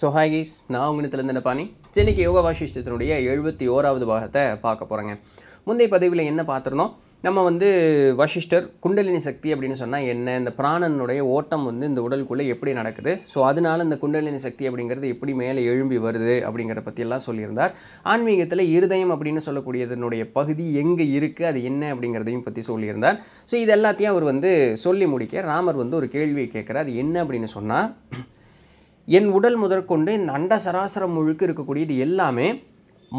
so hi keys நான் உங்களிடத்துலேருந்து என்ன பாணி சென்னைக்கு யோகா வாசிஷ்டத்தினுடைய எழுபத்தி ஓராவது பாகத்தை பார்க்க போகிறேங்க முந்தைய பதவியில் என்ன பார்த்துருந்தோம் நம்ம வந்து வசிஷ்டர் குண்டலினி சக்தி அப்படின்னு சொன்னால் என்ன இந்த பிராணனுடைய ஓட்டம் வந்து இந்த உடலுக்குள்ளே எப்படி நடக்குது ஸோ அதனால இந்த குண்டலினி சக்தி அப்படிங்கிறது எப்படி மேலே எழும்பி வருது அப்படிங்கிறத பற்றியெல்லாம் சொல்லியிருந்தார் ஆன்மீகத்தில் இருதயம் அப்படின்னு சொல்லக்கூடியதனுடைய பகுதி எங்கே இருக்குது அது என்ன அப்படிங்கிறதையும் பற்றி சொல்லியிருந்தார் ஸோ இது எல்லாத்தையும் அவர் வந்து சொல்லி முடிக்க ராமர் வந்து ஒரு கேள்வியை கேட்குறார் அது என்ன அப்படின்னு சொன்னால் என் உடல் முதற்கொண்டு என் அண்ட சராசரம் முழுக்க இருக்கக்கூடியது எல்லாமே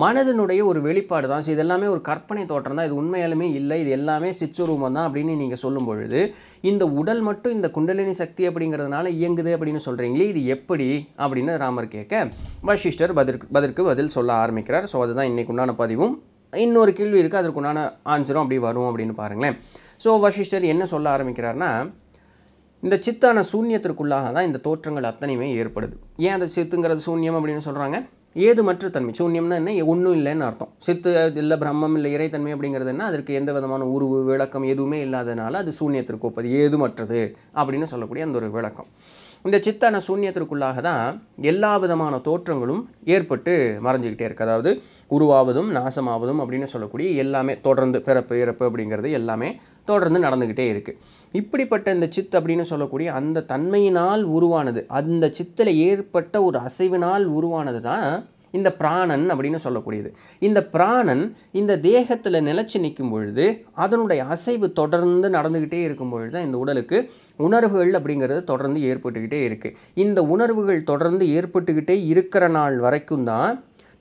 மனதினுடைய ஒரு வெளிப்பாடு தான் ஸோ இதெல்லாமே ஒரு கற்பனை தோற்றம் தான் இது உண்மையாலுமே இல்லை இது எல்லாமே சிச்சுரூபம் தான் அப்படின்னு நீங்கள் சொல்லும் பொழுது இந்த உடல் மட்டும் இந்த குண்டலினி சக்தி அப்படிங்கிறதுனால இயங்குது அப்படின்னு சொல்கிறீங்களே இது எப்படி அப்படின்னு ராமர் கேட்க வசிஷ்டர் பதிற்கு பதிற்கு பதில் சொல்ல ஆரம்பிக்கிறார் ஸோ அதுதான் இன்றைக்கு உண்டான பதிவும் இன்னொரு கேள்வி இருக்குது அதற்குண்டான ஆன்சரும் அப்படி வரும் அப்படின்னு பாருங்களேன் ஸோ வசிஷ்டர் என்ன சொல்ல ஆரம்பிக்கிறார்னா இந்த சித்தான சூன்யத்திற்குள்ளாக தான் இந்த தோற்றங்கள் அத்தனையுமே ஏற்படுது ஏன் அந்த சித்துங்கிறது சூன்யம் அப்படின்னு சொல்கிறாங்க ஏது மற்ற தன்மை சூன்யம்னா என்ன ஒன்றும் இல்லைன்னு அர்த்தம் சித்து இல்லை பிரம்மம் இல்லை இறைத்தன்மை அப்படிங்கிறதுனா அதற்கு எந்த விதமான உருவு விளக்கம் எதுவுமே இல்லாதனால அது சூன்யத்திற்கு ஒப்பது ஏது மற்றது அப்படின்னு சொல்லக்கூடிய அந்த ஒரு விளக்கம் இந்த சித்தான சூன்யத்திற்குள்ளாக தான் எல்லா விதமான தோற்றங்களும் ஏற்பட்டு மறைஞ்சிக்கிட்டே இருக்குது அதாவது உருவாவதும் நாசமாவதும் அப்படின்னு சொல்லக்கூடிய எல்லாமே தொடர்ந்து பிறப்பு இறப்பு அப்படிங்கிறது எல்லாமே தொடர்ந்து நடந்துக்கிட்டே இருக்குது இப்படிப்பட்ட இந்த சித் அப்படின்னு சொல்லக்கூடிய அந்த தன்மையினால் உருவானது அந்த சித்தில் ஏற்பட்ட ஒரு அசைவினால் உருவானது தான் இந்த பிராணன் அப்படின்னு சொல்லக்கூடியது இந்த பிராணன் இந்த தேகத்தில் நிலச்சி நிற்கும் பொழுது அதனுடைய அசைவு தொடர்ந்து நடந்துக்கிட்டே இருக்கும் பொழுது தான் இந்த உடலுக்கு உணர்வுகள் அப்படிங்கிறது தொடர்ந்து ஏற்பட்டுக்கிட்டே இருக்குது இந்த உணர்வுகள் தொடர்ந்து ஏற்பட்டுக்கிட்டே இருக்கிற நாள் வரைக்கும் தான்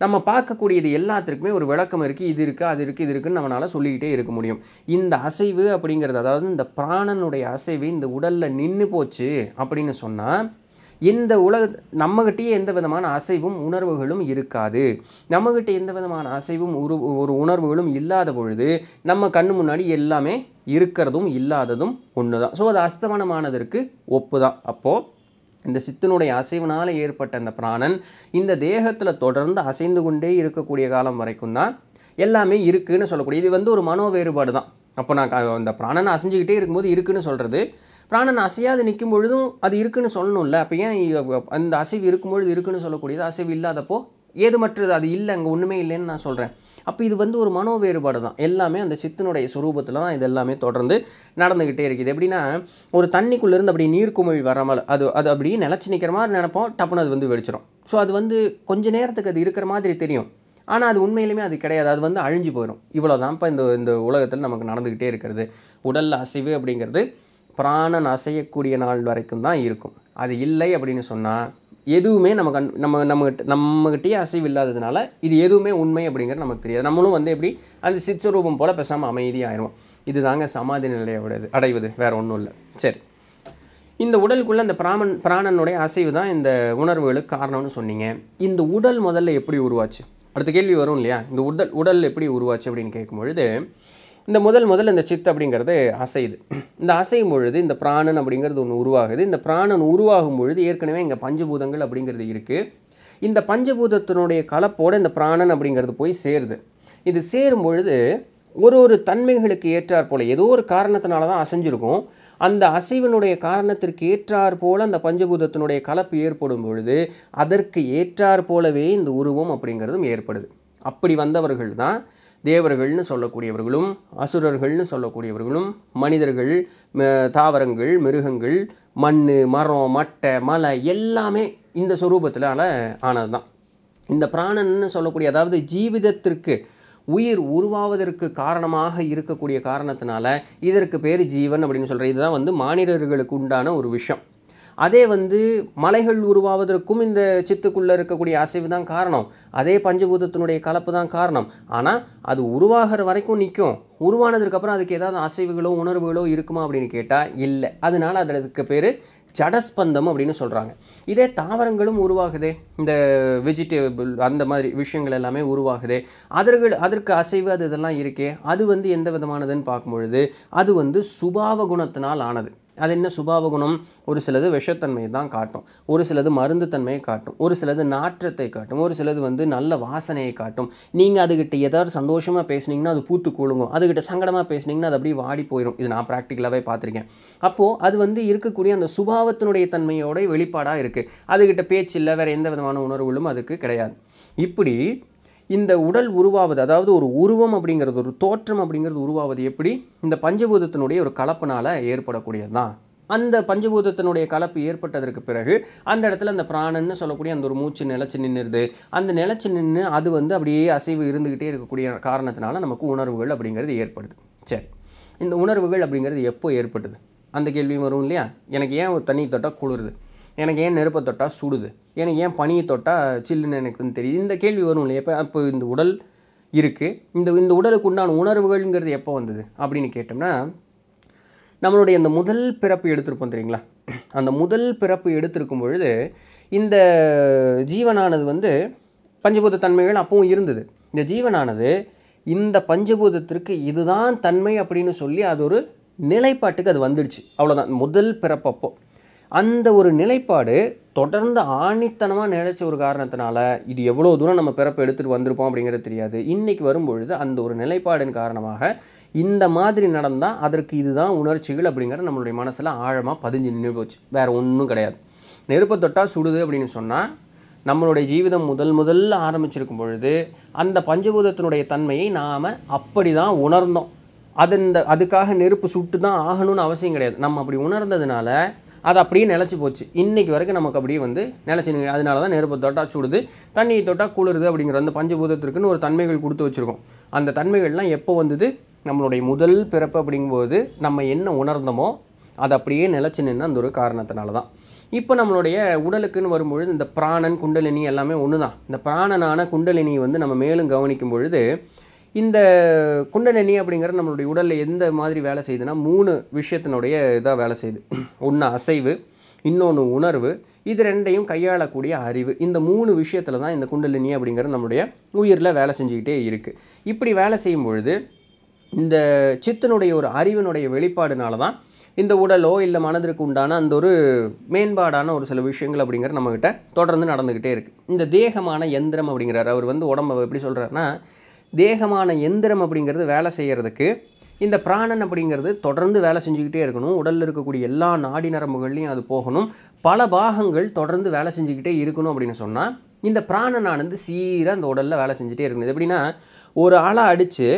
நம்ம பார்க்கக்கூடியது எல்லாத்துக்குமே ஒரு விளக்கம் இருக்குது இது இருக்குது அது இருக்குது இது இருக்குன்னு நம்மளால் சொல்லிக்கிட்டே இருக்க முடியும் இந்த அசைவு அப்படிங்கிறது அதாவது இந்த பிராணனுடைய அசைவு இந்த உடலில் நின்று போச்சு அப்படின்னு சொன்னால் இந்த உலக நம்மகிட்டயே எந்த விதமான அசைவும் உணர்வுகளும் இருக்காது நம்மகிட்ட எந்த விதமான அசைவும் உரு ஒரு உணர்வுகளும் இல்லாத பொழுது நம்ம கண்ணு முன்னாடி எல்லாமே இருக்கிறதும் இல்லாததும் ஒன்று தான் ஸோ அது அஸ்தமனமானதற்கு ஒப்பு தான் அப்போது இந்த சித்தனுடைய அசைவினால் ஏற்பட்ட அந்த பிராணன் இந்த தேகத்தில் தொடர்ந்து அசைந்து கொண்டே இருக்கக்கூடிய காலம் வரைக்கும் தான் எல்லாமே இருக்குதுன்னு சொல்லக்கூடிய இது வந்து ஒரு மனோ வேறுபாடு தான் அப்போ நான் அந்த பிராணனை அசைஞ்சிக்கிட்டே இருக்கும்போது இருக்குதுன்னு சொல்கிறது பிராணன் அசையாது நிற்கும் பொழுதும் அது இருக்குன்னு சொல்லணும்ல அப்போ ஏன் அந்த அசைவு இருக்கும்பொழுது இருக்குன்னு சொல்லக்கூடியது அசைவு இல்லாதப்போ ஏதுமற்றது அது இல்லை அங்கே ஒன்றுமே இல்லைன்னு நான் சொல்கிறேன் அப்போ இது வந்து ஒரு மனோ வேறுபாடு தான் எல்லாமே அந்த சித்தனுடைய சுரூபத்தில் தான் இது எல்லாமே தொடர்ந்து நடந்துக்கிட்டே இருக்குது எப்படின்னா ஒரு தண்ணிக்குள்ளேருந்து அப்படி நீர்க்குமிழ் வராமல் அது அது அப்படி நிலச்சி நிற்கிற மாதிரி நினப்போம் டப்புன்னு அது வந்து வெடிச்சிடும் ஸோ அது வந்து கொஞ்ச நேரத்துக்கு அது இருக்கிற மாதிரி தெரியும் ஆனால் அது உண்மையிலுமே அது கிடையாது அது வந்து அழிஞ்சு போயிடும் இவ்வளோ தான் இப்போ இந்த இந்த உலகத்தில் நமக்கு நடந்துக்கிட்டே இருக்கிறது உடல் அசைவு அப்படிங்கிறது பிராணன் அசையக்கூடிய நாள் வரைக்கும் தான் இருக்கும் அது இல்லை அப்படின்னு சொன்னால் எதுவுமே நம்ம கண் நம்ம நம்ம நம்மகிட்டயே அசைவு இல்லாததுனால இது எதுவுமே உண்மை அப்படிங்கிறது நமக்கு தெரியாது நம்மளும் வந்து எப்படி அந்த சிச்சரூபம் போல் பேசாமல் அமைதியாகிடும் இது தாங்க சமாதி நிலையோடது அடைவது வேறு ஒன்றும் இல்லை சரி இந்த உடலுக்குள்ளே அந்த பிராமன் பிராணனுடைய அசைவு தான் இந்த உணர்வுகளுக்கு காரணம்னு சொன்னீங்க இந்த உடல் முதல்ல எப்படி உருவாச்சு அடுத்த கேள்வி வரும் இல்லையா இந்த உடல் உடல் எப்படி உருவாச்சு அப்படின்னு கேட்கும்பொழுது இந்த முதல் முதல் இந்த சித் அப்படிங்கிறது அசையுது இந்த அசையும் பொழுது இந்த பிராணன் அப்படிங்கிறது ஒன்று உருவாகுது இந்த பிராணன் உருவாகும் பொழுது ஏற்கனவே இங்கே பஞ்சபூதங்கள் அப்படிங்கிறது இருக்குது இந்த பஞ்சபூதத்தினுடைய கலப்போடு இந்த பிராணன் அப்படிங்கிறது போய் சேருது இது சேரும் பொழுது ஒரு ஒரு தன்மைகளுக்கு ஏற்றாற் போல் ஏதோ ஒரு காரணத்தினால தான் அசைஞ்சிருக்கும் அந்த அசைவினுடைய காரணத்திற்கு ஏற்றாற் போல் அந்த பஞ்சபூதத்தினுடைய கலப்பு ஏற்படும் பொழுது அதற்கு ஏற்றாற் போலவே இந்த உருவம் அப்படிங்கிறதும் ஏற்படுது அப்படி வந்தவர்கள் தான் தேவர்கள்னு சொல்லக்கூடியவர்களும் அசுரர்கள்னு சொல்லக்கூடியவர்களும் மனிதர்கள் தாவரங்கள் மிருகங்கள் மண் மரம் மட்டை மலை எல்லாமே இந்த ஸ்வரூபத்தினால ஆனது தான் இந்த பிராணன்னு சொல்லக்கூடிய அதாவது ஜீவிதத்திற்கு உயிர் உருவாவதற்கு காரணமாக இருக்கக்கூடிய காரணத்தினால இதற்கு பேர் ஜீவன் அப்படின்னு சொல்கிற இதுதான் வந்து மாநிலர்களுக்கு உண்டான ஒரு விஷயம் அதே வந்து மலைகள் உருவாவதற்கும் இந்த சித்துக்குள்ளே இருக்கக்கூடிய அசைவு தான் காரணம் அதே பஞ்சபூதத்தினுடைய கலப்பு தான் காரணம் ஆனால் அது உருவாகிற வரைக்கும் நிற்கும் உருவானதுக்கப்புறம் அதுக்கு ஏதாவது அசைவுகளோ உணர்வுகளோ இருக்குமா அப்படின்னு கேட்டால் இல்லை அதனால் அதில் இருக்க பேர் ஜடஸ்பந்தம் அப்படின்னு சொல்கிறாங்க இதே தாவரங்களும் உருவாகுது இந்த வெஜிடேபிள் அந்த மாதிரி விஷயங்கள் எல்லாமே உருவாகுது அதற்கு அதற்கு அசைவு அது இதெல்லாம் இருக்கே அது வந்து எந்த விதமானதுன்னு பார்க்கும்பொழுது அது வந்து சுபாவ குணத்தினால் ஆனது அது என்ன சுபாவ குணம் ஒரு சிலது விஷத்தன்மையை தான் காட்டும் ஒரு சிலது மருந்து தன்மையை காட்டும் ஒரு சிலது நாற்றத்தை காட்டும் ஒரு சிலது வந்து நல்ல வாசனையை காட்டும் நீங்கள் அதுக்கிட்ட ஏதாவது சந்தோஷமாக பேசுனீங்கன்னா அது பூத்து கூழுங்கும் அதுக்கிட்ட சங்கடமாக பேசுனீங்கன்னா அது அப்படியே வாடி போயிடும் இது நான் ப்ராக்டிக்கலாகவே பார்த்துருக்கேன் அப்போது அது வந்து இருக்கக்கூடிய அந்த சுபாவத்தினுடைய தன்மையோட வெளிப்பாடாக இருக்குது அதுக்கிட்ட பேச்சு இல்லை வேறு எந்த விதமான உணர்வுகளும் அதுக்கு கிடையாது இப்படி இந்த உடல் உருவாவது அதாவது ஒரு உருவம் அப்படிங்கிறது ஒரு தோற்றம் அப்படிங்கிறது உருவாவது எப்படி இந்த பஞ்சபூதத்தினுடைய ஒரு கலப்பினால் ஏற்படக்கூடியது தான் அந்த பஞ்சபூதத்தினுடைய கலப்பு ஏற்பட்டதற்கு பிறகு அந்த இடத்துல அந்த பிராணன்னு சொல்லக்கூடிய அந்த ஒரு மூச்சு நிலச்சி நின்றுது அந்த நிலச்சி நின்று அது வந்து அப்படியே அசைவு இருந்துக்கிட்டே இருக்கக்கூடிய காரணத்தினால நமக்கு உணர்வுகள் அப்படிங்கிறது ஏற்படுது சரி இந்த உணர்வுகள் அப்படிங்கிறது எப்போ ஏற்பட்டது அந்த கேள்வியும் வரும் இல்லையா எனக்கு ஏன் ஒரு தண்ணி தொட்டால் குளிருது எனக்கு ஏன் நெருப்பை தொட்டால் சுடுது எனக்கு ஏன் பனியை தொட்டால் சில்லுன்னு எனக்கு தெரியுது இந்த கேள்வி வரும் இல்லையா இப்போ அப்போ இந்த உடல் இருக்குது இந்த இந்த உடலுக்கு உண்டான உணர்வுகள்ங்கிறது எப்போ வந்தது அப்படின்னு கேட்டோம்னா நம்மளுடைய அந்த முதல் பிறப்பு எடுத்திருப்போம் தெரியுங்களா அந்த முதல் பிறப்பு எடுத்திருக்கும் பொழுது இந்த ஜீவனானது வந்து பஞ்சபூத தன்மைகள் அப்பவும் இருந்தது இந்த ஜீவனானது இந்த பஞ்சபூதத்திற்கு இதுதான் தன்மை அப்படின்னு சொல்லி அது ஒரு நிலைப்பாட்டுக்கு அது வந்துடுச்சு அவ்வளோதான் முதல் பிறப்பப்போ அந்த ஒரு நிலைப்பாடு தொடர்ந்து ஆணித்தனமாக நினைச்ச ஒரு காரணத்தினால இது எவ்வளோ தூரம் நம்ம பிறப்பு எடுத்துகிட்டு வந்திருப்போம் அப்படிங்கிறது தெரியாது இன்றைக்கி வரும்பொழுது அந்த ஒரு நிலைப்பாடின் காரணமாக இந்த மாதிரி நடந்தால் அதற்கு இதுதான் உணர்ச்சிகள் அப்படிங்கிற நம்மளுடைய மனசில் ஆழமாக பதிஞ்சு நின்று போச்சு வேறு ஒன்றும் கிடையாது நெருப்பை தொட்டால் சுடுது அப்படின்னு சொன்னால் நம்மளுடைய ஜீவிதம் முதல் முதல்ல ஆரம்பிச்சிருக்கும் பொழுது அந்த பஞ்சபூதத்தினுடைய தன்மையை நாம் அப்படி தான் உணர்ந்தோம் அது இந்த அதுக்காக நெருப்பு சுட்டு தான் ஆகணும்னு அவசியம் கிடையாது நம்ம அப்படி உணர்ந்ததுனால அது அப்படியே நிலச்சி போச்சு இன்றைக்கி வரைக்கும் நமக்கு அப்படியே வந்து நிலச்சி அதனால தான் நெருப்பு தொட்டா சுடுது தண்ணியை தொட்டால் குளிருது அப்படிங்கிற வந்து பஞ்சபூதத்திற்குன்னு ஒரு தன்மைகள் கொடுத்து வச்சுருக்கோம் அந்த தன்மைகள்லாம் எப்போ வந்தது நம்மளுடைய முதல் பிறப்பு அப்படிங்கும்போது நம்ம என்ன உணர்ந்தோமோ அது அப்படியே நிலச்சி நின்று அந்த ஒரு காரணத்தினால தான் இப்போ நம்மளுடைய உடலுக்குன்னு வரும்பொழுது இந்த பிராணன் குண்டலினி எல்லாமே ஒன்று தான் இந்த பிராணனான குண்டலினியை வந்து நம்ம மேலும் கவனிக்கும் பொழுது இந்த குண்டலினி அப்படிங்கிற நம்மளுடைய உடலில் எந்த மாதிரி வேலை செய்யுதுன்னா மூணு விஷயத்தினுடைய இதாக வேலை செய்யுது ஒன்று அசைவு இன்னொன்று உணர்வு இது ரெண்டையும் கையாளக்கூடிய அறிவு இந்த மூணு விஷயத்தில் தான் இந்த குண்டலினி அப்படிங்கிறது நம்முடைய உயிரில் வேலை செஞ்சுக்கிட்டே இருக்குது இப்படி வேலை செய்யும் பொழுது இந்த சித்தனுடைய ஒரு அறிவினுடைய வெளிப்பாடுனால தான் இந்த உடலோ இல்லை மனதிற்கு உண்டான அந்த ஒரு மேம்பாடான ஒரு சில விஷயங்கள் அப்படிங்கிற நம்மக்கிட்ட தொடர்ந்து நடந்துக்கிட்டே இருக்குது இந்த தேகமான எந்திரம் அப்படிங்கிறார் அவர் வந்து உடம்பை எப்படி சொல்கிறாருன்னா தேகமான எந்திரம் அப்படிங்கிறது வேலை செய்கிறதுக்கு இந்த பிராணன் அப்படிங்கிறது தொடர்ந்து வேலை செஞ்சுக்கிட்டே இருக்கணும் உடலில் இருக்கக்கூடிய எல்லா நாடி நரம்புகள்லையும் அது போகணும் பல பாகங்கள் தொடர்ந்து வேலை செஞ்சுக்கிட்டே இருக்கணும் அப்படின்னு சொன்னால் இந்த பிராணனானது சீராக அந்த உடலில் வேலை செஞ்சுட்டே இருக்கணும் எப்படின்னா ஒரு அலை அடித்து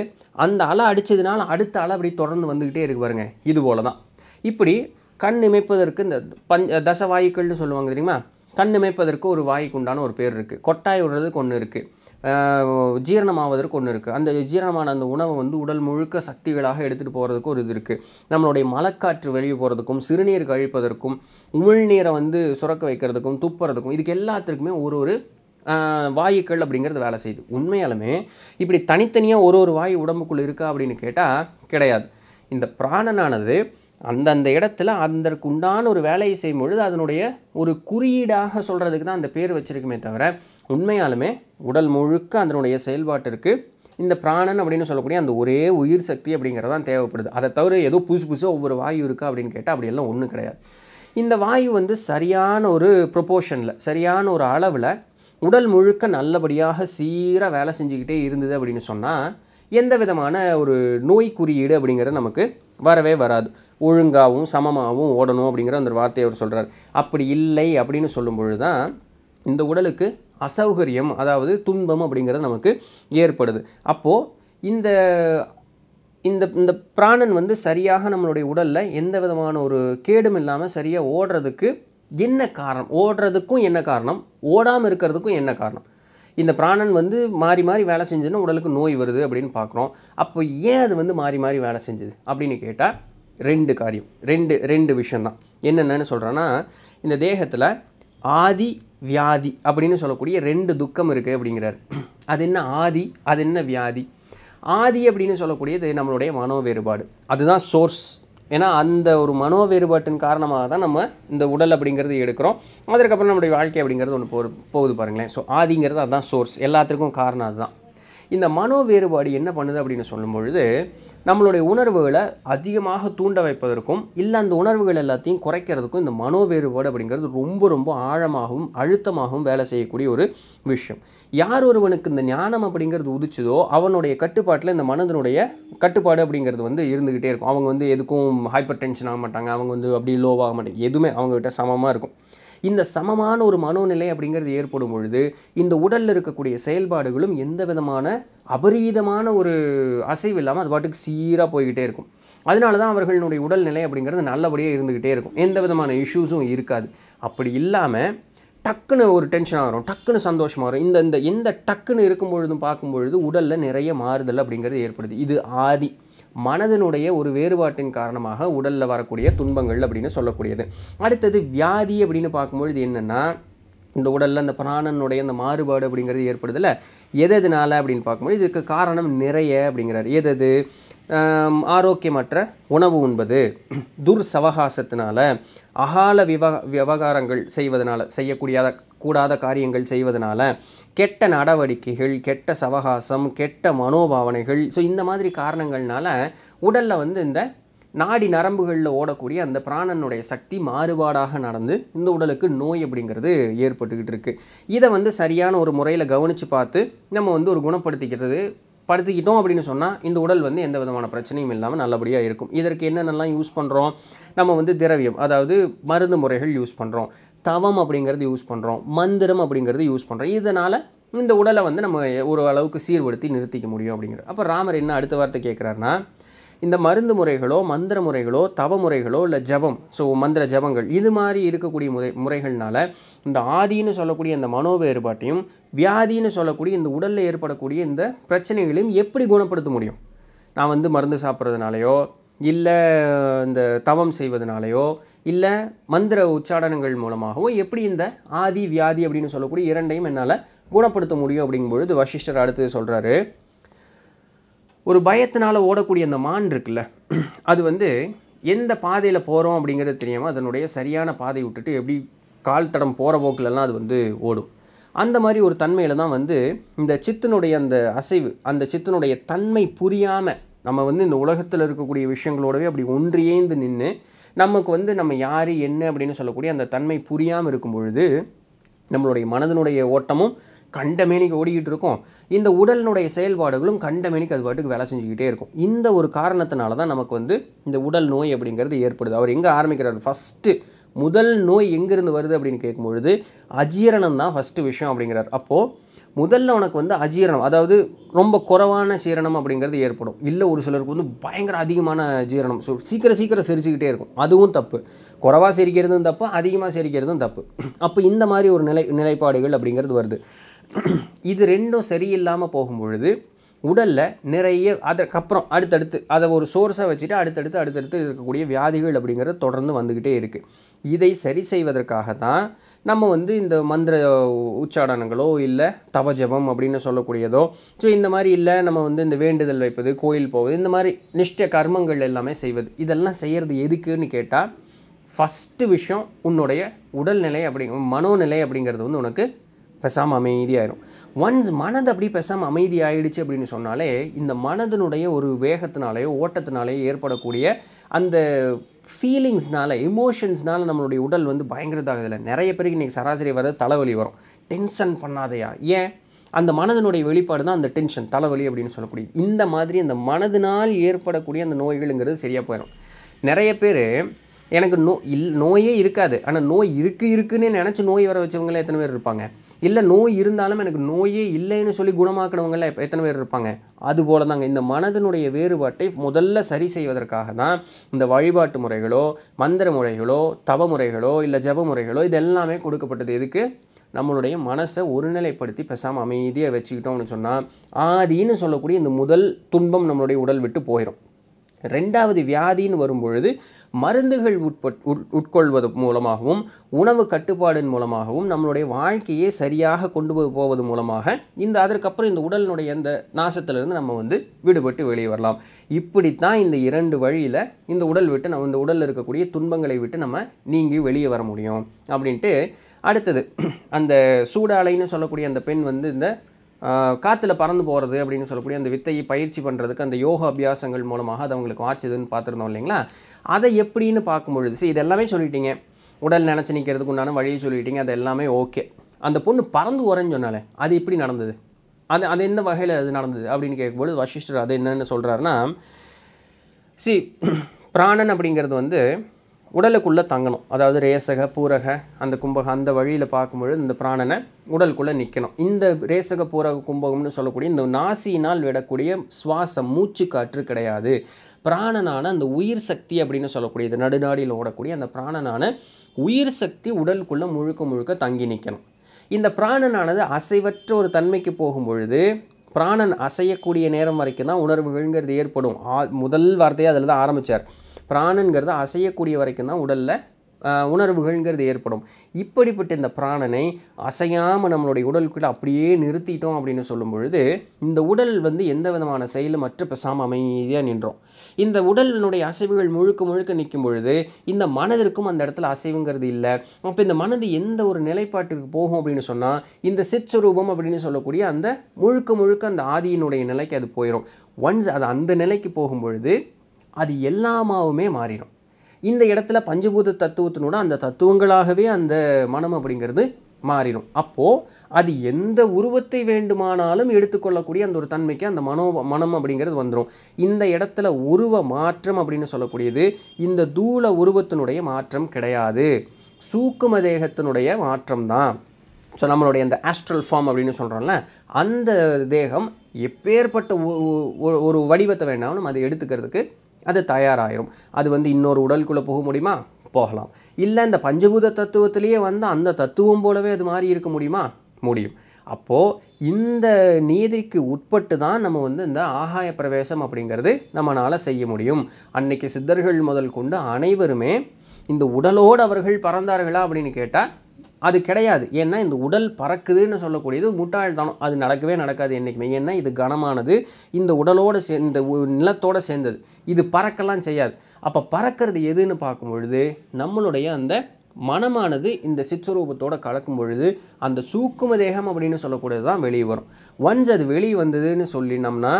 அந்த அலை அடித்ததுனால அடுத்த அலை அப்படி தொடர்ந்து வந்துக்கிட்டே இருக்கு பாருங்க இது போல தான் இப்படி கண் இமைப்பதற்கு இந்த பஞ்ச தசவாயுக்கள்னு சொல்லுவாங்க தெரியுமா கண் இமைப்பதற்கு ஒரு வாய்க்குண்டான ஒரு பேர் இருக்குது கொட்டாய் விடுறதுக்கு ஒன்று இருக்குது ஜீரணமாவதற்கு ஒன்று இருக்குது அந்த ஜீரணமான அந்த உணவை வந்து உடல் முழுக்க சக்திகளாக எடுத்துகிட்டு போகிறதுக்கு ஒரு இது இருக்குது நம்மளுடைய மலக்காற்று வெளியே போகிறதுக்கும் சிறுநீர் கழிப்பதற்கும் உமிழ்நீரை வந்து சுரக்க வைக்கிறதுக்கும் துப்புறதுக்கும் இதுக்கு எல்லாத்துக்குமே ஒரு ஒரு வாயுக்கள் அப்படிங்கிறது வேலை செய்யுது உண்மையாலுமே இப்படி தனித்தனியாக ஒரு ஒரு வாயு உடம்புக்குள்ளே இருக்கா அப்படின்னு கேட்டால் கிடையாது இந்த பிராணனானது அந்தந்த இடத்துல அதற்கு உண்டான ஒரு வேலையை செய்யும் பொழுது அதனுடைய ஒரு குறியீடாக சொல்கிறதுக்கு தான் அந்த பேர் வச்சுருக்குமே தவிர உண்மையாலுமே உடல் முழுக்க அதனுடைய செயல்பாட்டிற்கு இந்த பிராணன் அப்படின்னு சொல்லக்கூடிய அந்த ஒரே உயிர் சக்தி அப்படிங்கிறது தான் தேவைப்படுது அதை தவிர ஏதோ புதுசு புதுசாக ஒவ்வொரு வாயு இருக்கா அப்படின்னு கேட்டால் அப்படியெல்லாம் ஒன்றும் கிடையாது இந்த வாயு வந்து சரியான ஒரு ப்ரொப்போர்ஷனில் சரியான ஒரு அளவில் உடல் முழுக்க நல்லபடியாக சீராக வேலை செஞ்சுக்கிட்டே இருந்தது அப்படின்னு சொன்னால் எந்த விதமான ஒரு நோய் குறியீடு அப்படிங்கிறது நமக்கு வரவே வராது ஒழுங்காகவும் சமமாகவும் ஓடணும் அப்படிங்கிற அந்த வார்த்தையை அவர் சொல்கிறார் அப்படி இல்லை அப்படின்னு சொல்லும் பொழுது தான் இந்த உடலுக்கு அசௌகரியம் அதாவது துன்பம் அப்படிங்கிறது நமக்கு ஏற்படுது அப்போது இந்த இந்த இந்த பிராணன் வந்து சரியாக நம்மளுடைய உடலில் எந்த விதமான ஒரு கேடும் இல்லாமல் சரியாக ஓடுறதுக்கு என்ன காரணம் ஓடுறதுக்கும் என்ன காரணம் ஓடாமல் இருக்கிறதுக்கும் என்ன காரணம் இந்த பிராணன் வந்து மாறி மாறி வேலை செஞ்சதுன்னா உடலுக்கு நோய் வருது அப்படின்னு பார்க்குறோம் அப்போ ஏன் அது வந்து மாறி மாறி வேலை செஞ்சுது அப்படின்னு கேட்டால் ரெண்டு காரியம் ரெண்டு ரெண்டு விஷயந்தான் என்னென்னு சொல்கிறேன்னா இந்த தேகத்தில் ஆதி வியாதி அப்படின்னு சொல்லக்கூடிய ரெண்டு துக்கம் இருக்குது அப்படிங்கிறார் அது என்ன ஆதி அது என்ன வியாதி ஆதி அப்படின்னு சொல்லக்கூடியது நம்மளுடைய மனோ வேறுபாடு அதுதான் சோர்ஸ் ஏன்னா அந்த ஒரு மனோ வேறுபாட்டின் காரணமாக தான் நம்ம இந்த உடல் அப்படிங்கிறது எடுக்கிறோம் அதுக்கப்புறம் நம்முடைய வாழ்க்கை அப்படிங்கிறது ஒன்று போ போகுது பாருங்களேன் ஸோ ஆதிங்கிறது அதுதான் சோர்ஸ் எல்லாத்துக்கும் காரணம் அதுதான் இந்த மனோ வேறுபாடு என்ன பண்ணுது அப்படின்னு சொல்லும் பொழுது நம்மளுடைய உணர்வுகளை அதிகமாக தூண்ட வைப்பதற்கும் இல்லை அந்த உணர்வுகள் எல்லாத்தையும் குறைக்கிறதுக்கும் இந்த மனோ வேறுபாடு அப்படிங்கிறது ரொம்ப ரொம்ப ஆழமாகவும் அழுத்தமாகவும் வேலை செய்யக்கூடிய ஒரு விஷயம் யார் ஒருவனுக்கு இந்த ஞானம் அப்படிங்கிறது உதிச்சதோ அவனுடைய கட்டுப்பாட்டில் இந்த மனதனுடைய கட்டுப்பாடு அப்படிங்கிறது வந்து இருந்துக்கிட்டே இருக்கும் அவங்க வந்து எதுக்கும் ஹைப்பர் டென்ஷன் ஆக மாட்டாங்க அவங்க வந்து அப்படி லோவாக மாட்டாங்க எதுவுமே அவங்ககிட்ட சமமாக இருக்கும் இந்த சமமான ஒரு மனோநிலை அப்படிங்கிறது ஏற்படும் பொழுது இந்த உடலில் இருக்கக்கூடிய செயல்பாடுகளும் எந்த விதமான அபரிவிதமான ஒரு அசைவு இல்லாமல் அது பாட்டுக்கு சீராக போய்கிட்டே இருக்கும் அதனால தான் அவர்களுடைய உடல்நிலை அப்படிங்கிறது நல்லபடியாக இருந்துக்கிட்டே இருக்கும் எந்த விதமான இஷ்யூஸும் இருக்காது அப்படி இல்லாமல் டக்குன்னு ஒரு டென்ஷனாக வரும் டக்குன்னு சந்தோஷமாக வரும் இந்த இந்த எந்த டக்குன்னு இருக்கும் பொழுதும் பார்க்கும்பொழுது உடலில் நிறைய மாறுதல் அப்படிங்கிறது ஏற்படுது இது ஆதி மனதனுடைய ஒரு வேறுபாட்டின் காரணமாக உடலில் வரக்கூடிய துன்பங்கள் அப்படின்னு சொல்லக்கூடியது அடுத்தது வியாதி அப்படின்னு பார்க்கும்பொழுது என்னென்னா இந்த உடலில் அந்த பிராணனுடைய அந்த மாறுபாடு அப்படிங்கிறது ஏற்படுதில்ல எது எதுனால அப்படின்னு பார்க்கும்போது இதுக்கு காரணம் நிறைய அப்படிங்கிறார் எதது ஆரோக்கியமற்ற உணவு உண்பது துர் சவகாசத்தினால அகால விவ விவகாரங்கள் செய்வதனால செய்யக்கூடிய கூடாத காரியங்கள் செய்வதனால கெட்ட நடவடிக்கைகள் கெட்ட சவகாசம் கெட்ட மனோபாவனைகள் ஸோ இந்த மாதிரி காரணங்கள்னால உடலில் வந்து இந்த நாடி நரம்புகளில் ஓடக்கூடிய அந்த பிராணனுடைய சக்தி மாறுபாடாக நடந்து இந்த உடலுக்கு நோய் அப்படிங்கிறது ஏற்பட்டுக்கிட்டு இருக்குது இதை வந்து சரியான ஒரு முறையில் கவனித்து பார்த்து நம்ம வந்து ஒரு குணப்படுத்திக்கிறது படுத்திக்கிட்டோம் அப்படின்னு சொன்னால் இந்த உடல் வந்து எந்த விதமான பிரச்சனையும் இல்லாமல் நல்லபடியாக இருக்கும் இதற்கு என்னென்னலாம் யூஸ் பண்ணுறோம் நம்ம வந்து திரவியம் அதாவது மருந்து முறைகள் யூஸ் பண்ணுறோம் தவம் அப்படிங்கிறது யூஸ் பண்ணுறோம் மந்திரம் அப்படிங்கிறது யூஸ் பண்ணுறோம் இதனால் இந்த உடலை வந்து நம்ம ஒரு அளவுக்கு சீர்படுத்தி நிறுத்திக்க முடியும் அப்படிங்கிறது அப்போ ராமர் என்ன அடுத்த வார்த்தை கேட்குறாருன்னா இந்த மருந்து முறைகளோ மந்திர முறைகளோ தவ முறைகளோ இல்லை ஜபம் ஸோ மந்திர ஜபங்கள் இது மாதிரி இருக்கக்கூடிய முறை முறைகள்னால இந்த ஆதின்னு சொல்லக்கூடிய இந்த மனோ வேறுபாட்டையும் வியாதின்னு சொல்லக்கூடிய இந்த உடலில் ஏற்படக்கூடிய இந்த பிரச்சனைகளையும் எப்படி குணப்படுத்த முடியும் நான் வந்து மருந்து சாப்பிட்றதுனாலையோ இல்லை இந்த தவம் செய்வதனாலேயோ இல்லை மந்திர உச்சாடனங்கள் மூலமாகவும் எப்படி இந்த ஆதி வியாதி அப்படின்னு சொல்லக்கூடிய இரண்டையும் என்னால் குணப்படுத்த முடியும் அப்படிங்கும்பொழுது வசிஷ்டர் அடுத்து சொல்கிறாரு ஒரு பயத்தினால் ஓடக்கூடிய அந்த மான் இருக்குல்ல அது வந்து எந்த பாதையில் போகிறோம் அப்படிங்கிறது தெரியாமல் அதனுடைய சரியான பாதை விட்டுட்டு எப்படி கால் தடம் போகிற போக்கிலலாம் அது வந்து ஓடும் அந்த மாதிரி ஒரு தன்மையில் தான் வந்து இந்த சித்தனுடைய அந்த அசைவு அந்த சித்தனுடைய தன்மை புரியாமல் நம்ம வந்து இந்த உலகத்தில் இருக்கக்கூடிய விஷயங்களோடவே அப்படி ஒன்றியேந்து நின்று நமக்கு வந்து நம்ம யார் என்ன அப்படின்னு சொல்லக்கூடிய அந்த தன்மை புரியாமல் இருக்கும் பொழுது நம்மளுடைய மனதனுடைய ஓட்டமும் கண்டமேனிக்கு ஓடிக்கிட்டு இருக்கும் இந்த உடலினுடைய செயல்பாடுகளும் கண்டமேனிக்கு அது பாட்டுக்கு வேலை செஞ்சுக்கிட்டே இருக்கும் இந்த ஒரு காரணத்தினால தான் நமக்கு வந்து இந்த உடல் நோய் அப்படிங்கிறது ஏற்படுது அவர் எங்கே ஆரம்பிக்கிறார் ஃபஸ்ட்டு முதல் நோய் எங்கேருந்து வருது அப்படின்னு கேட்கும்பொழுது அஜீரணம் தான் ஃபஸ்ட்டு விஷயம் அப்படிங்கிறார் அப்போது முதல்ல உனக்கு வந்து அஜீரணம் அதாவது ரொம்ப குறைவான சீரணம் அப்படிங்கிறது ஏற்படும் இல்லை ஒரு சிலருக்கு வந்து பயங்கர அதிகமான ஜீரணம் ஸோ சீக்கிரம் சீக்கிரம் சிரிச்சுக்கிட்டே இருக்கும் அதுவும் தப்பு குறைவாக சிரிக்கிறதும் தப்பு அதிகமாக சிரிக்கிறதும் தப்பு அப்போ இந்த மாதிரி ஒரு நிலை நிலைப்பாடுகள் அப்படிங்கிறது வருது இது ரெண்டும் சரியில்லாமல் போகும் பொழுது உடலில் நிறைய அதற்கப்புறம் அடுத்தடுத்து அதை ஒரு சோர்ஸை வச்சுட்டு அடுத்தடுத்து அடுத்தடுத்து இருக்கக்கூடிய வியாதிகள் அப்படிங்கிறது தொடர்ந்து வந்துக்கிட்டே இருக்குது இதை சரி செய்வதற்காக தான் நம்ம வந்து இந்த மந்திர உச்சாடனங்களோ இல்லை தபஜபம் அப்படின்னு சொல்லக்கூடியதோ ஸோ இந்த மாதிரி இல்லை நம்ம வந்து இந்த வேண்டுதல் வைப்பது கோயில் போவது இந்த மாதிரி நிஷ்ட கர்மங்கள் எல்லாமே செய்வது இதெல்லாம் செய்கிறது எதுக்குன்னு கேட்டால் ஃபஸ்ட்டு விஷயம் உன்னுடைய உடல்நிலை அப்படிங்க மனோநிலை அப்படிங்கிறது வந்து உனக்கு பெசாமல் அமைதியாயிரும் ஒன்ஸ் மனது அப்படி பெசாமல் அமைதி ஆகிடுச்சு அப்படின்னு சொன்னாலே இந்த மனதினுடைய ஒரு வேகத்தினாலேயோ ஓட்டத்தினாலேயோ ஏற்படக்கூடிய அந்த ஃபீலிங்ஸ்னால எமோஷன்ஸ்னால நம்மளுடைய உடல் வந்து பயங்கரதாக இதில் நிறைய பேருக்கு இன்றைக்கி சராசரி வர தலைவலி வரும் டென்ஷன் பண்ணாதையா ஏன் அந்த மனதினுடைய வெளிப்பாடு தான் அந்த டென்ஷன் தலைவலி அப்படின்னு சொல்லக்கூடியது இந்த மாதிரி அந்த மனதினால் ஏற்படக்கூடிய அந்த நோய்கள்ங்கிறது சரியாக போயிடும் நிறைய பேர் எனக்கு நோ இல் நோயே இருக்காது ஆனால் நோய் இருக்குது இருக்குன்னு நினச்சி நோய் வர வச்சவங்களே எத்தனை பேர் இருப்பாங்க இல்லை நோய் இருந்தாலும் எனக்கு நோயே இல்லைன்னு சொல்லி குணமாக்குறவங்கள எத்தனை பேர் இருப்பாங்க அதுபோல தாங்க இந்த மனதினுடைய வேறுபாட்டை முதல்ல சரி செய்வதற்காக தான் இந்த வழிபாட்டு முறைகளோ மந்திர முறைகளோ தவ முறைகளோ இல்லை ஜப முறைகளோ இது எல்லாமே கொடுக்கப்பட்டது எதுக்கு நம்மளுடைய மனசை ஒருநிலைப்படுத்தி பேசாமல் அமைதியாக வச்சுக்கிட்டோம்னு சொன்னால் ஆதின்னு சொல்லக்கூடிய இந்த முதல் துன்பம் நம்மளுடைய உடல் விட்டு போயிடும் ரெண்டாவது வியாதின்னு வரும்பொழுது மருந்துகள் உட்பட் உட் உட்கொள்வது மூலமாகவும் உணவு கட்டுப்பாடின் மூலமாகவும் நம்மளுடைய வாழ்க்கையே சரியாக கொண்டு போவது மூலமாக இந்த அதற்கப்புறம் இந்த உடலினுடைய அந்த நாசத்திலிருந்து நம்ம வந்து விடுபட்டு வெளியே வரலாம் இப்படித்தான் இந்த இரண்டு வழியில் இந்த உடல் விட்டு நம்ம இந்த உடலில் இருக்கக்கூடிய துன்பங்களை விட்டு நம்ம நீங்கி வெளியே வர முடியும் அப்படின்ட்டு அடுத்தது அந்த சூடாலைன்னு சொல்லக்கூடிய அந்த பெண் வந்து இந்த காற்றுல பறந்து போகிறது அப்படின்னு சொல்லக்கூடிய அந்த வித்தையை பயிற்சி பண்ணுறதுக்கு அந்த யோக அபியாசங்கள் மூலமாக அது அவங்களுக்கு வாச்சுதுன்னு பார்த்துருந்தோம் இல்லைங்களா அதை எப்படின்னு பார்க்கும்பொழுது சரி இதெல்லாமே சொல்லிட்டீங்க உடல் நினச்சி நிற்கிறதுக்கு உண்டான வழியை சொல்லிட்டீங்க அது எல்லாமே ஓகே அந்த பொண்ணு பறந்து வரேன்னு சொன்னாலே அது எப்படி நடந்தது அது அது எந்த வகையில் அது நடந்தது அப்படின்னு கேட்கும்பொழுது வசிஷ்டர் அது என்னென்னு சொல்கிறாருன்னா சி பிராணன் அப்படிங்கிறது வந்து உடலுக்குள்ளே தங்கணும் அதாவது ரேசக பூரக அந்த கும்பகம் அந்த வழியில் பார்க்கும்பொழுது இந்த பிராணனை உடலுக்குள்ளே நிற்கணும் இந்த ரேசக பூரக கும்பகம்னு சொல்லக்கூடிய இந்த நாசியினால் விடக்கூடிய சுவாசம் மூச்சு காற்று கிடையாது பிராணனான அந்த உயிர் சக்தி அப்படின்னு சொல்லக்கூடியது நடுநாடியில் ஓடக்கூடிய அந்த பிராணனான உயிர் சக்தி உடலுக்குள்ளே முழுக்க முழுக்க தங்கி நிற்கணும் இந்த பிராணனானது அசைவற்ற ஒரு தன்மைக்கு போகும் பொழுது பிராணன் அசையக்கூடிய நேரம் வரைக்கும் தான் உணர்வுகள்ங்கிறது ஏற்படும் முதல் வார்த்தையை அதில் தான் ஆரம்பித்தார் பிராணங்கிறது அசையக்கூடிய வரைக்கும் தான் உடலில் உணர்வுகள்ங்கிறது ஏற்படும் இப்படிப்பட்ட இந்த பிராணனை அசையாமல் நம்மளுடைய உடலுக்குள்ளே அப்படியே நிறுத்திட்டோம் அப்படின்னு சொல்லும் பொழுது இந்த உடல் வந்து எந்த விதமான செயலும் மற்ற பெசாமல் அமைதியாக நின்றோம் இந்த உடலினுடைய அசைவுகள் முழுக்க முழுக்க நிற்கும் பொழுது இந்த மனதிற்கும் அந்த இடத்துல அசைவுங்கிறது இல்லை அப்போ இந்த மனது எந்த ஒரு நிலைப்பாட்டிற்கு போகும் அப்படின்னு சொன்னால் இந்த சிற்சுரூபம் அப்படின்னு சொல்லக்கூடிய அந்த முழுக்க முழுக்க அந்த ஆதியினுடைய நிலைக்கு அது போயிடும் ஒன்ஸ் அது அந்த நிலைக்கு போகும்பொழுது அது எல்லாமாவுமே மாறிடும் இந்த இடத்துல பஞ்சபூத தத்துவத்தினோட அந்த தத்துவங்களாகவே அந்த மனம் அப்படிங்கிறது மாறிடும் அப்போது அது எந்த உருவத்தை வேண்டுமானாலும் எடுத்துக்கொள்ளக்கூடிய அந்த ஒரு தன்மைக்கு அந்த மனோ மனம் அப்படிங்கிறது வந்துடும் இந்த இடத்துல உருவ மாற்றம் அப்படின்னு சொல்லக்கூடியது இந்த தூள உருவத்தினுடைய மாற்றம் கிடையாது சூக்கும தேகத்தினுடைய மாற்றம் தான் ஸோ நம்மளுடைய அந்த ஆஸ்ட்ரல் ஃபார்ம் அப்படின்னு சொல்கிறோம்ல அந்த தேகம் எப்பேற்பட்ட ஒரு வடிவத்தை வேண்டாலும் அதை எடுத்துக்கிறதுக்கு அது தயாராகிடும் அது வந்து இன்னொரு உடலுக்குள்ளே போக முடியுமா போகலாம் இல்லை இந்த பஞ்சபூத தத்துவத்திலேயே வந்து அந்த தத்துவம் போலவே அது மாறி இருக்க முடியுமா முடியும் அப்போது இந்த நீதிக்கு உட்பட்டு தான் நம்ம வந்து இந்த ஆகாய பிரவேசம் அப்படிங்கிறது நம்மளால் செய்ய முடியும் அன்னைக்கு சித்தர்கள் முதல் கொண்டு அனைவருமே இந்த உடலோடு அவர்கள் பறந்தார்களா அப்படின்னு கேட்டால் அது கிடையாது ஏன்னா இந்த உடல் பறக்குதுன்னு சொல்லக்கூடியது முட்டாள்தானம் அது நடக்கவே நடக்காது என்றைக்குமே ஏன்னா இது கனமானது இந்த உடலோடு சே இந்த நிலத்தோடு சேர்ந்தது இது பறக்கலாம் செய்யாது அப்போ பறக்கிறது எதுன்னு பார்க்கும் பொழுது நம்மளுடைய அந்த மனமானது இந்த சித்ஸ்வரூபத்தோடு கலக்கும் பொழுது அந்த சூக்கும தேகம் அப்படின்னு சொல்லக்கூடியது தான் வெளியே வரும் ஒன்ஸ் அது வெளியே வந்ததுன்னு சொல்லினோம்னா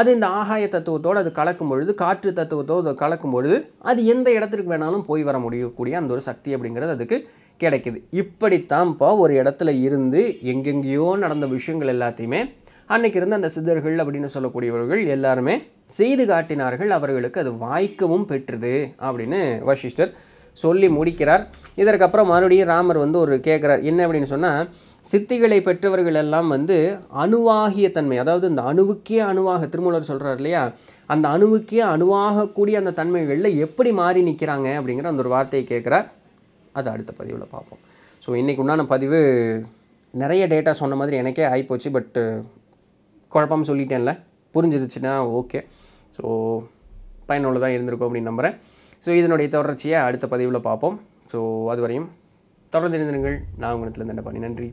அது இந்த ஆகாய தத்துவத்தோடு அது கலக்கும் பொழுது காற்று தத்துவத்தோடு கலக்கும் பொழுது அது எந்த இடத்துக்கு வேணாலும் போய் வர முடியக்கூடிய அந்த ஒரு சக்தி அப்படிங்கிறது அதுக்கு கிடைக்கிது இப்படித்தான்ப்பா ஒரு இடத்துல இருந்து எங்கெங்கேயோ நடந்த விஷயங்கள் எல்லாத்தையுமே அன்னைக்கு இருந்த அந்த சித்தர்கள் அப்படின்னு சொல்லக்கூடியவர்கள் எல்லாருமே செய்து காட்டினார்கள் அவர்களுக்கு அது வாய்க்கவும் பெற்றது அப்படின்னு வசிஷ்டர் சொல்லி முடிக்கிறார் இதற்கப்புறம் மறுபடியும் ராமர் வந்து ஒரு கேட்குறார் என்ன அப்படின்னு சொன்னால் சித்திகளை பெற்றவர்கள் எல்லாம் வந்து அணுவாகிய தன்மை அதாவது இந்த அணுவுக்கே அணுவாக திருமூலர் சொல்கிறார் இல்லையா அந்த அணுவுக்கே அணுவாகக்கூடிய அந்த தன்மைகளில் எப்படி மாறி நிற்கிறாங்க அப்படிங்கிற அந்த ஒரு வார்த்தையை கேட்குறார் அது அடுத்த பதிவில் பார்ப்போம் ஸோ இன்றைக்கு உண்டான பதிவு நிறைய டேட்டா சொன்ன மாதிரி எனக்கே ஆகிப்போச்சு பட்டு குழப்பம் சொல்லிட்டேன்ல புரிஞ்சிருச்சுன்னா ஓகே ஸோ பயனுள்ளதாக இருந்திருக்கும் அப்படின்னு நம்புகிறேன் ஸோ இதனுடைய தொடர்ச்சியை அடுத்த பதிவில் பார்ப்போம் ஸோ அதுவரையும் தொடர்ந்து இருந்திருங்கள் நான் உங்களுக்கு நன்றி